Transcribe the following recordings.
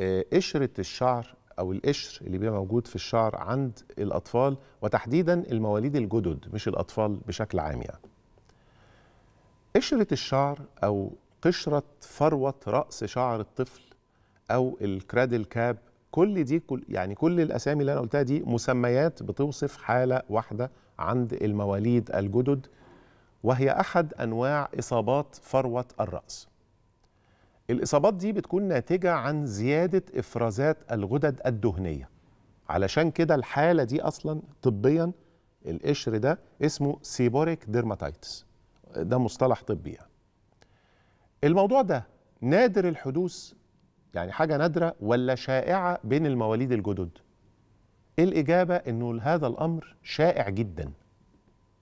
آه، قشره الشعر او القشر اللي بيبقى موجود في الشعر عند الاطفال وتحديدا المواليد الجدد مش الاطفال بشكل عام يعني. قشره الشعر او قشره فروه راس شعر الطفل او الكرادل كاب كل دي كل يعني كل الاسامي اللي انا قلتها دي مسميات بتوصف حاله واحده عند المواليد الجدد وهي احد انواع اصابات فروه الراس. الاصابات دي بتكون ناتجه عن زياده افرازات الغدد الدهنيه علشان كده الحاله دي اصلا طبيا القشر ده اسمه سيبوريك ديرماتايتس ده مصطلح طبي يعني. الموضوع ده نادر الحدوث يعني حاجه نادره ولا شائعه بين المواليد الجدد الاجابه انه هذا الامر شائع جدا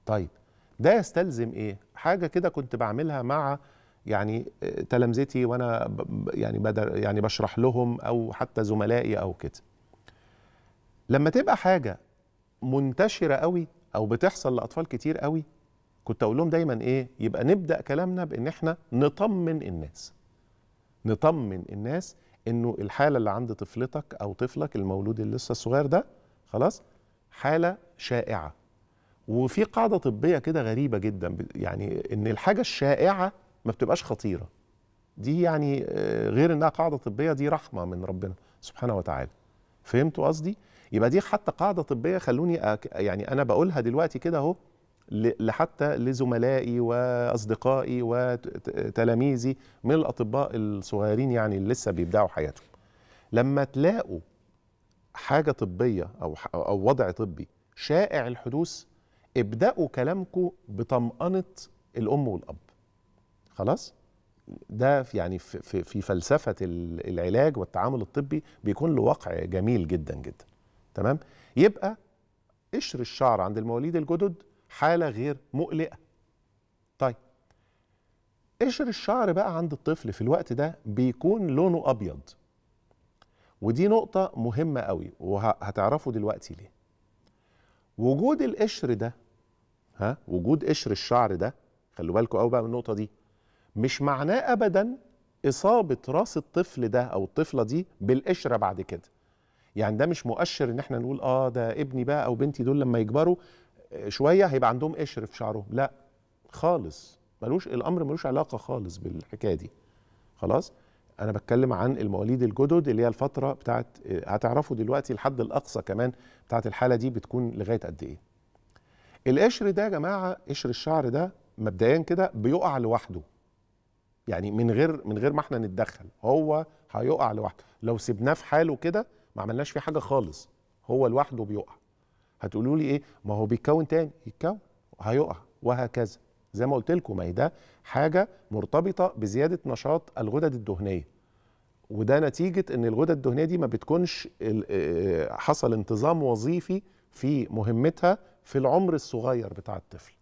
طيب ده يستلزم ايه حاجه كده كنت بعملها مع يعني آه، تلامذتي وانا يعني بدر يعني بشرح لهم او حتى زملائي او كده لما تبقى حاجه منتشره قوي او بتحصل لاطفال كتير قوي كنت اقول لهم دايما ايه يبقى نبدا كلامنا بان احنا نطمن الناس نطمن الناس انه الحاله اللي عند طفلتك او طفلك المولود اللي لسه الصغير ده خلاص حاله شائعه وفي قاعده طبيه كده غريبه جدا يعني ان الحاجه الشائعه ما بتبقاش خطيره دي يعني آه، غير انها قاعده طبيه دي رحمه من ربنا سبحانه وتعالى فهمتوا قصدي يبقى دي حتى قاعده طبيه خلوني أك... يعني انا بقولها دلوقتي كده اهو لحتى لزملائي واصدقائي وتلاميذي من الاطباء الصغيرين يعني اللي لسه بيبداوا حياتهم لما تلاقوا حاجه طبيه او او وضع طبي شائع الحدوث ابداوا كلامكم بطمانه الام والاب خلاص ده في يعني في, في فلسفه العلاج والتعامل الطبي بيكون له وقع جميل جدا جدا تمام يبقى قشر الشعر عند المواليد الجدد حاله غير مقلقه طيب قشر الشعر بقى عند الطفل في الوقت ده بيكون لونه ابيض ودي نقطة مهمة قوي وهتعرفوا دلوقتي ليه وجود القشر ده ها وجود قشر الشعر ده خلوا بالكم قوي بقى من النقطة دي مش معناه ابدا اصابه راس الطفل ده او الطفله دي بالقشره بعد كده يعني ده مش مؤشر ان احنا نقول اه ده ابني بقى او بنتي دول لما يكبروا آه، شويه هيبقى عندهم قشر في شعرهم لا خالص ملوش الامر ملوش علاقه خالص بالحكايه دي خلاص انا بتكلم عن المواليد الجدد اللي هي الفتره بتاعت آه، هتعرفوا دلوقتي الحد الاقصى كمان بتاعت الحاله دي بتكون لغايه قد ايه القشر ده يا جماعه قشر الشعر ده مبدئيا كده بيقع لوحده يعني من غير من غير ما احنا نتدخل هو هيقع لوحده لو سيبناه في حاله كده ما عملناش فيه حاجه خالص هو لوحده بيقع هتقولوا لي ايه ما هو بيتكون تاني يتكون هيقع وهكذا زي ما قلت لكم ما ده حاجه مرتبطه بزياده نشاط الغدد الدهنيه وده نتيجه ان الغدد الدهنيه دي ما بتكونش آه، آه، حصل انتظام وظيفي في مهمتها في العمر الصغير بتاع الطفل